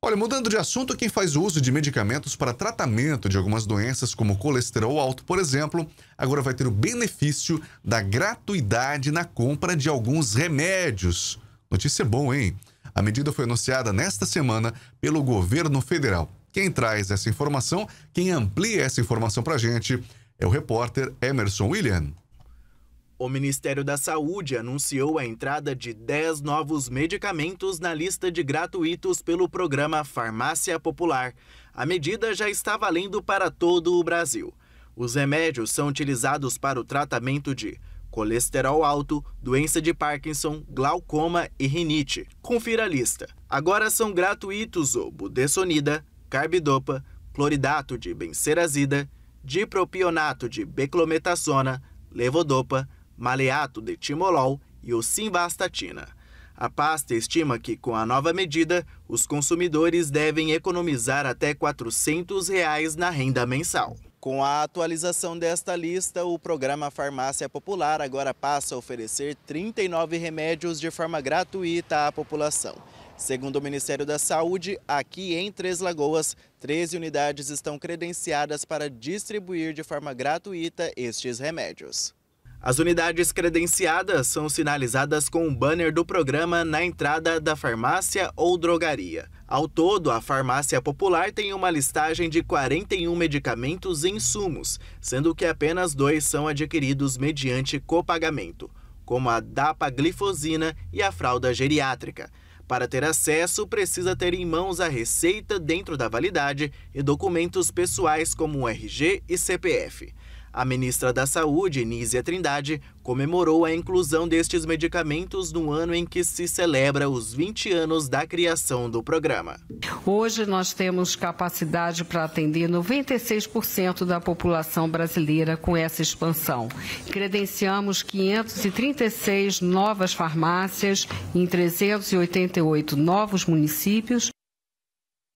Olha, mudando de assunto, quem faz uso de medicamentos para tratamento de algumas doenças, como colesterol alto, por exemplo, agora vai ter o benefício da gratuidade na compra de alguns remédios. Notícia boa, hein? A medida foi anunciada nesta semana pelo governo federal. Quem traz essa informação, quem amplia essa informação para a gente, é o repórter Emerson William. O Ministério da Saúde anunciou a entrada de 10 novos medicamentos na lista de gratuitos pelo programa Farmácia Popular. A medida já está valendo para todo o Brasil. Os remédios são utilizados para o tratamento de colesterol alto, doença de Parkinson, glaucoma e rinite. Confira a lista. Agora são gratuitos o budesonida, carbidopa, cloridato de bencerazida, dipropionato de beclometasona, levodopa, maleato de timolol e o simvastatina. A pasta estima que, com a nova medida, os consumidores devem economizar até R$ 400 reais na renda mensal. Com a atualização desta lista, o programa Farmácia Popular agora passa a oferecer 39 remédios de forma gratuita à população. Segundo o Ministério da Saúde, aqui em Três Lagoas, 13 unidades estão credenciadas para distribuir de forma gratuita estes remédios. As unidades credenciadas são sinalizadas com o banner do programa na entrada da farmácia ou drogaria. Ao todo, a farmácia popular tem uma listagem de 41 medicamentos e insumos, sendo que apenas dois são adquiridos mediante copagamento, como a dapaglifosina e a fralda geriátrica. Para ter acesso, precisa ter em mãos a receita dentro da validade e documentos pessoais como o RG e CPF. A ministra da Saúde, Nízia Trindade, comemorou a inclusão destes medicamentos no ano em que se celebra os 20 anos da criação do programa. Hoje nós temos capacidade para atender 96% da população brasileira com essa expansão. Credenciamos 536 novas farmácias em 388 novos municípios